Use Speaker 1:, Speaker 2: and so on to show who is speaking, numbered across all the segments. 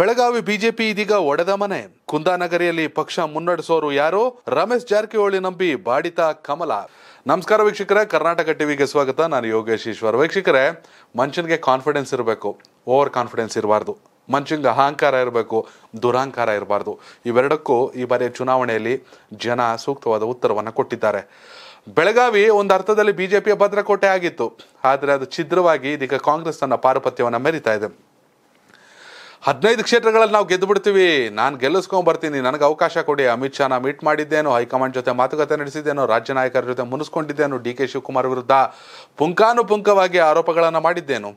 Speaker 1: Belagavi BJP ಇದೀಗ ಒಡೆದ ಮನೆ ಕುಂದಾನಗರಿಯಲ್ಲಿ ಪಕ್ಷ ಮುನ್ನಡೆಸೋರು ಯಾರು ರಮೇಶ್ ಜಾರಕಿಹೊಳಿ ನಂಬಿ ಬಾಡಿತ ಕಮಲ ನಮಸ್ಕಾರ ವೀಕ್ಷಕರೇ ಕರ್ನಾಟಕ ಟಿವಿಗೆ ಸ್ವಾಗತ ನಾನು ಯೋಗೇಶ್ ಈಶ್ವರ್ ವೀಕ್ಷಕರೇ ಮನುಷ್ಯನಿಗೆ ಕಾನ್ಫಿಡೆನ್ಸ್ ಇರಬೇಕು ಓವರ್ ಕಾನ್ಫಿಡೆನ್ಸ್ ಇರಬಾರ್ದು ಮನುಷ್ಯನ್ಗೆ ಅಹಂಕಾರ ಇರಬೇಕು ದುರಹಂಕಾರ ಇರಬಾರ್ದು ಇವೆರಡಕ್ಕೂ ಈ ಬಾರಿಯ ಚುನಾವಣೆಯಲ್ಲಿ ಜನ ಸೂಕ್ತವಾದ ಉತ್ತರವನ್ನು ಕೊಟ್ಟಿದ್ದಾರೆ ಬೆಳಗಾವಿ ಒಂದು ಅರ್ಥದಲ್ಲಿ ಬಿಜೆಪಿಯ ಭದ್ರಕೋಟೆ ಆಗಿತ್ತು ಆದರೆ ಅದು ಛಿದ್ರವಾಗಿ ಇದೀಗ ಕಾಂಗ್ರೆಸ್ ತನ್ನ ಪಾರುಪತ್ಯವನ್ನು ಮೆರಿತಾ ಇದೆ ಹದಿನೈದು ಕ್ಷೇತ್ರಗಳಲ್ಲಿ ನಾವು ಗೆದ್ದು ಬಿಡ್ತೀವಿ ನಾನು ಗೆಲ್ಲಿಸ್ಕೊಂಡ್ ಬರ್ತೀನಿ ನನಗೆ ಅವಕಾಶ ಕೊಡಿ ಅಮಿತ್ ಶಾನ ಮೀಟ್ ಮಾಡಿದ್ದೇನು ಹೈಕಮಾಂಡ್ ಜೊತೆ ಮಾತುಕತೆ ನಡೆಸಿದ್ದೇನೋ ರಾಜ್ಯ ನಾಯಕರ ಜೊತೆ ಮುನಿಸ್ಕೊಂಡಿದ್ದೇನು ಡಿ ಕೆ ಶಿವಕುಮಾರ್ ವಿರುದ್ಧ ಪುಂಖಾನುಪುಂಖವಾಗಿ ಆರೋಪಗಳನ್ನು ಮಾಡಿದ್ದೇನು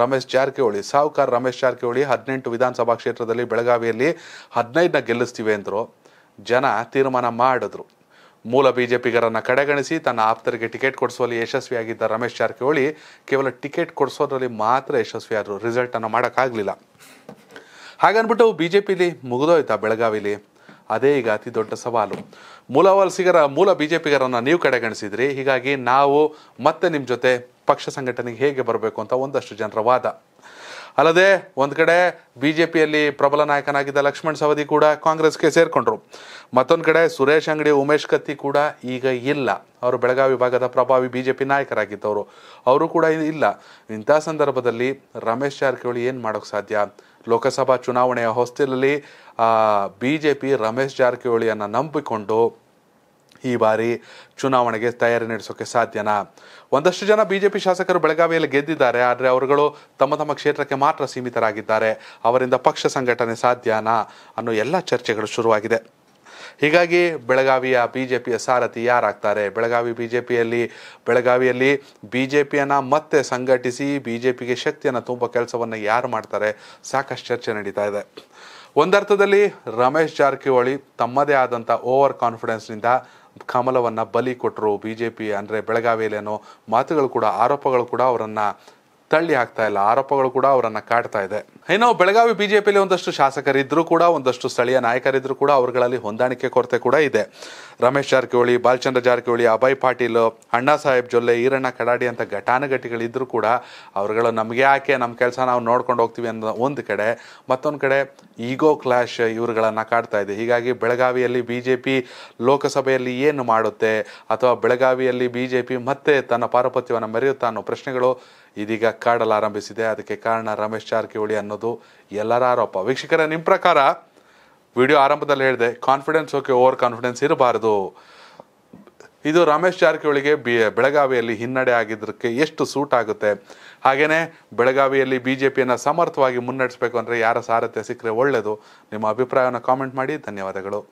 Speaker 1: ರಮೇಶ್ ಜಾರಕಿಹೊಳಿ ಸಾಹುಕಾರ್ ರಮೇಶ್ ಜಾರಕಿಹೊಳಿ ಹದಿನೆಂಟು ವಿಧಾನಸಭಾ ಕ್ಷೇತ್ರದಲ್ಲಿ ಬೆಳಗಾವಿಯಲ್ಲಿ ಹದಿನೈದನ್ನ ಗೆಲ್ಲಿಸ್ತೀವಿ ಅಂದರು ಜನ ತೀರ್ಮಾನ ಮಾಡಿದ್ರು ಮೂಲ ಬಿಜೆಪಿಗರನ್ನು ಕಡೆಗಣಿಸಿ ತನ್ನ ಆಪ್ತರಿಗೆ ಟಿಕೆಟ್ ಕೊಡಿಸುವಲ್ಲಿ ಯಶಸ್ವಿಯಾಗಿದ್ದ ರಮೇಶ್ ಜಾರಕಿಹೊಳಿ ಕೇವಲ ಟಿಕೆಟ್ ಕೊಡಿಸೋದ್ರಲ್ಲಿ ಮಾತ್ರ ಯಶಸ್ವಿಯಾದರು ರಿಸಲ್ಟನ್ನು ಮಾಡೋಕ್ಕಾಗಲಿಲ್ಲ ಹಾಗನ್ಬಿಟ್ಟು ಬಿ ಜೆ ಪಿಲಿ ಮುಗಿದೋಯ್ತಾ ಬೆಳಗಾವಿಲಿ ಅದೇ ಈಗ ಅತಿ ದೊಡ್ಡ ಸವಾಲು ಮೂಲವಲಸಿಗರ ಮೂಲ ಬಿ ಜೆ ಪಿಗರನ್ನು ನೀವು ಕಡೆಗಣಿಸಿದ್ರಿ ಹೀಗಾಗಿ ನಾವು ಮತ್ತೆ ನಿಮ್ಮ ಜೊತೆ ಪಕ್ಷ ಸಂಘಟನೆಗೆ ಹೇಗೆ ಬರಬೇಕು ಅಂತ ಒಂದಷ್ಟು ಜನರ ವಾದ ಅಲ್ಲದೆ ಒಂದು ಕಡೆ ಬಿ ಜೆ ಪಿಯಲ್ಲಿ ಪ್ರಬಲ ನಾಯಕನಾಗಿದ್ದ ಲಕ್ಷ್ಮಣ್ ಸವದಿ ಕೂಡ ಕಾಂಗ್ರೆಸ್ಗೆ ಸೇರಿಕೊಂಡ್ರು ಮತ್ತೊಂದು ಕಡೆ ಸುರೇಶ್ ಅಂಗಡಿ ಉಮೇಶ್ ಕತ್ತಿ ಕೂಡ ಈಗ ಇಲ್ಲ ಅವರು ಬೆಳಗಾವಿ ಭಾಗದ ಪ್ರಭಾವಿ ಬಿ ಜೆ ಪಿ ನಾಯಕರಾಗಿದ್ದವರು ಅವರು ಕೂಡ ಇಲ್ಲ ಇಂಥ ಸಂದರ್ಭದಲ್ಲಿ ರಮೇಶ್ ಜಾರಕಿಹೊಳಿ ಏನು ಮಾಡೋಕ್ಕೆ ಸಾಧ್ಯ ಲೋಕಸಭಾ ಚುನಾವಣೆಯ ಹೊಸ್ತಿಲಲ್ಲಿ ಬಿ ಜೆ ಪಿ ರಮೇಶ್ ಜಾರಕಿಹೊಳಿಯನ್ನು ನಂಬಿಕೊಂಡು ಈ ಬಾರಿ ಚುನಾವಣೆಗೆ ತಯಾರಿ ನಡೆಸೋಕೆ ಸಾಧ್ಯನಾ ಒಂದಷ್ಟು ಜನ ಬಿಜೆಪಿ ಶಾಸಕರು ಬೆಳಗಾವಿಯಲ್ಲಿ ಗೆದ್ದಿದ್ದಾರೆ ಆದರೆ ಅವರುಗಳು ತಮ್ಮ ತಮ್ಮ ಕ್ಷೇತ್ರಕ್ಕೆ ಮಾತ್ರ ಸೀಮಿತರಾಗಿದ್ದಾರೆ ಅವರಿಂದ ಪಕ್ಷ ಸಂಘಟನೆ ಸಾಧ್ಯನಾ ಅನ್ನೋ ಎಲ್ಲ ಚರ್ಚೆಗಳು ಶುರುವಾಗಿದೆ ಹೀಗಾಗಿ ಬೆಳಗಾವಿಯ ಬಿ ಜೆ ಪಿಯ ಸಾರಥಿ ಯಾರಾಗ್ತಾರೆ ಬೆಳಗಾವಿ ಬಿ ಜೆ ಪಿಯಲ್ಲಿ ಬೆಳಗಾವಿಯಲ್ಲಿ ಬಿ ಜೆ ಪಿಯನ್ನು ಮತ್ತೆ ಸಂಘಟಿಸಿ ಬಿ ಜೆ ಪಿಗೆ ಶಕ್ತಿಯನ್ನು ತುಂಬ ಕೆಲಸವನ್ನು ಯಾರು ಮಾಡ್ತಾರೆ ಸಾಕಷ್ಟು ಚರ್ಚೆ ನಡೀತಾ ಇದೆ ಒಂದರ್ಥದಲ್ಲಿ ರಮೇಶ್ ಜಾರಕಿಹೊಳಿ ತಮ್ಮದೇ ಆದಂಥ ಓವರ್ ಕಾನ್ಫಿಡೆನ್ಸ್ನಿಂದ ಕಮಲವನ್ನು ಬಲಿ ಕೊಟ್ಟರು ಬಿ ಜೆ ಪಿ ಅಂದರೆ ಬೆಳಗಾವಿಯಲ್ಲೇನೋ ಮಾತುಗಳು ಕೂಡ ಆರೋಪಗಳು ಕೂಡ ಅವರನ್ನು ತಳ್ಳಿ ಹಾಕ್ತಾ ಇಲ್ಲ ಆರೋಪಗಳು ಕೂಡ ಅವರನ್ನು ಕಾಡ್ತಾ ಇದೆ ಇನ್ನು ಬೆಳಗಾವಿ ಬಿಜೆಪಿಯಲ್ಲಿ ಒಂದಷ್ಟು ಶಾಸಕರಿದ್ದರೂ ಕೂಡ ಒಂದಷ್ಟು ಸ್ಥಳೀಯ ನಾಯಕರಿದ್ದರೂ ಕೂಡ ಅವರುಗಳಲ್ಲಿ ಹೊಂದಾಣಿಕೆ ಕೊರತೆ ಕೂಡ ಇದೆ ರಮೇಶ್ ಜಾರಕಿಹೊಳಿ ಬಾಲಚಂದ್ರ ಜಾರಕಿಹೊಳಿ ಅಭಯ್ ಪಾಟೀಲ್ ಅಣ್ಣಾ ಸಾಹೇಬ್ ಜೊಲ್ಲೆ ಈರಣ್ಣ ಕಡಾಡಿ ಅಂತ ಘಟಾನುಘಟಿಗಳಿದ್ದರೂ ಕೂಡ ಅವರುಗಳು ನಮಗೆ ಯಾಕೆ ನಮ್ಮ ಕೆಲಸ ನಾವು ನೋಡ್ಕೊಂಡು ಹೋಗ್ತೀವಿ ಅನ್ನೋ ಒಂದು ಕಡೆ ಮತ್ತೊಂದು ಕಡೆ ಈಗೋ ಕ್ಲಾಶ್ ಇವರುಗಳನ್ನು ಕಾಡ್ತಾ ಇದೆ ಹೀಗಾಗಿ ಬೆಳಗಾವಿಯಲ್ಲಿ ಬಿ ಜೆ ಪಿ ಲೋಕಸಭೆಯಲ್ಲಿ ಏನು ಮಾಡುತ್ತೆ ಅಥವಾ ಬೆಳಗಾವಿಯಲ್ಲಿ ಬಿ ಜೆ ಪಿ ಮತ್ತೆ ತನ್ನ ಪಾರಪತ್ಯವನ್ನು ಮೆರೆಯುತ್ತಾ ಅನ್ನೋ ಪ್ರಶ್ನೆಗಳು ಇದೀಗ ಕಾಡಲಾರಂಭಿಸಿದೆ ಅದಕ್ಕೆ ಕಾರಣ ರಮೇಶ್ ಜಾರಕಿಹೊಳಿ ಅನ್ನೋ ಅನ್ನೋದು ಎಲ್ಲರ ಆರೋಪ ವೀಕ್ಷಕರೇ ನಿಮ್ಮ ಪ್ರಕಾರ ವಿಡಿಯೋ ಆರಂಭದಲ್ಲಿ ಹೇಳಿದೆ ಕಾನ್ಫಿಡೆನ್ಸ್ ಓಕೆ ಓವರ್ ಕಾನ್ಫಿಡೆನ್ಸ್ ಇರಬಾರದು ಇದು ರಮೇಶ್ ಜಾರಕಿಹೊಳಿಗೆ ಬಿ ಬೆಳಗಾವಿಯಲ್ಲಿ ಹಿನ್ನಡೆ ಆಗಿದ್ದಕ್ಕೆ ಎಷ್ಟು ಸೂಟ್ ಆಗುತ್ತೆ ಹಾಗೆಯೇ ಬೆಳಗಾವಿಯಲ್ಲಿ ಬಿ ಜೆ ಪಿಯನ್ನು ಸಮರ್ಥವಾಗಿ ಮುನ್ನಡೆಸಬೇಕು ಅಂದರೆ ಯಾರ ಸಾರಥ್ಯ ಸಿಕ್ಕರೆ ಒಳ್ಳೆಯದು ನಿಮ್ಮ ಅಭಿಪ್ರಾಯವನ್ನು ಕಾಮೆಂಟ್ ಮಾಡಿ ಧನ್ಯವಾದಗಳು